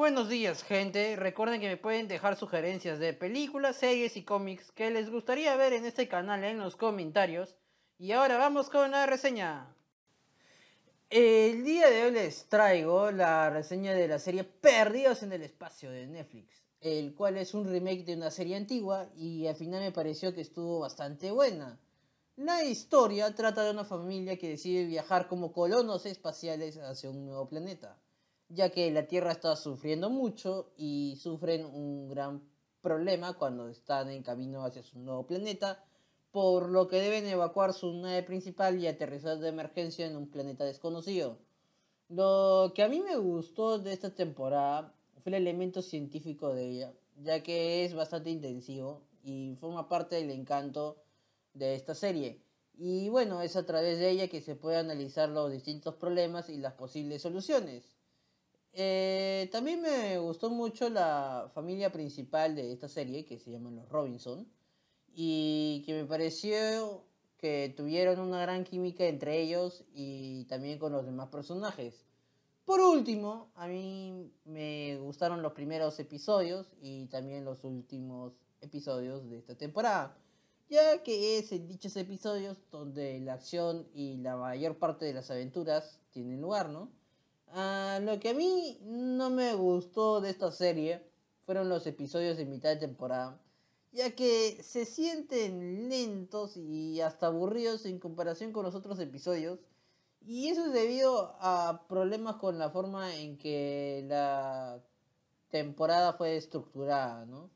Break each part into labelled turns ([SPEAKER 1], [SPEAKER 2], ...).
[SPEAKER 1] Buenos días gente, recuerden que me pueden dejar sugerencias de películas, series y cómics que les gustaría ver en este canal en los comentarios. Y ahora vamos con la reseña. El día de hoy les traigo la reseña de la serie Perdidos en el Espacio de Netflix, el cual es un remake de una serie antigua y al final me pareció que estuvo bastante buena. La historia trata de una familia que decide viajar como colonos espaciales hacia un nuevo planeta ya que la Tierra está sufriendo mucho y sufren un gran problema cuando están en camino hacia su nuevo planeta, por lo que deben evacuar su nave principal y aterrizar de emergencia en un planeta desconocido. Lo que a mí me gustó de esta temporada fue el elemento científico de ella, ya que es bastante intensivo y forma parte del encanto de esta serie. Y bueno, es a través de ella que se puede analizar los distintos problemas y las posibles soluciones. Eh, también me gustó mucho la familia principal de esta serie, que se llama los Robinson, y que me pareció que tuvieron una gran química entre ellos y también con los demás personajes. Por último, a mí me gustaron los primeros episodios y también los últimos episodios de esta temporada, ya que es en dichos episodios donde la acción y la mayor parte de las aventuras tienen lugar, ¿no? Ah, lo que a mí no me gustó de esta serie fueron los episodios de mitad de temporada, ya que se sienten lentos y hasta aburridos en comparación con los otros episodios, y eso es debido a problemas con la forma en que la temporada fue estructurada, ¿no?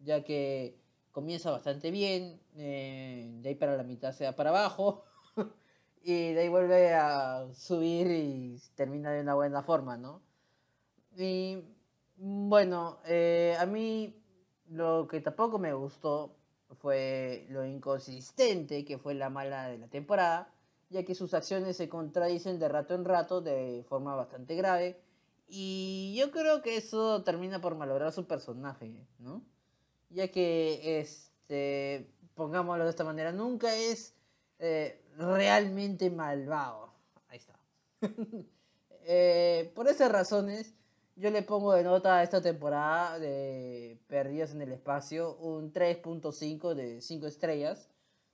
[SPEAKER 1] Ya que comienza bastante bien, eh, de ahí para la mitad se da para abajo, y de ahí vuelve a subir y termina de una buena forma, ¿no? Y mm, bueno, eh, a mí lo que tampoco me gustó fue lo inconsistente que fue la mala de la temporada, ya que sus acciones se contradicen de rato en rato de forma bastante grave. Y yo creo que eso termina por malograr su personaje, ¿no? Ya que, este, pongámoslo de esta manera, nunca es eh, realmente malvado. Ahí está. Eh, por esas razones, yo le pongo de nota a esta temporada de Perdidas en el Espacio un 3.5 de 5 estrellas,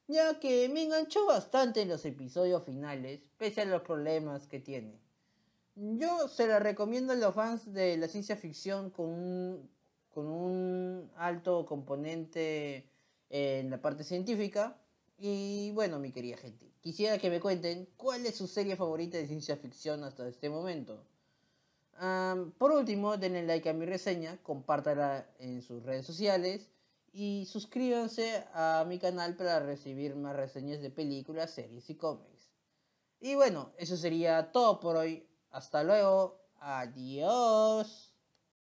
[SPEAKER 1] ya que me enganchó bastante en los episodios finales, pese a los problemas que tiene. Yo se la recomiendo a los fans de la ciencia ficción con un, con un alto componente en la parte científica, y bueno, mi querida gente, quisiera que me cuenten cuál es su serie favorita de ciencia ficción hasta este momento. por último, denle like a mi reseña, compártala en sus redes sociales y suscríbanse a mi canal para recibir más reseñas de películas, series y cómics. Y bueno, eso sería todo por hoy. Hasta luego. Adiós.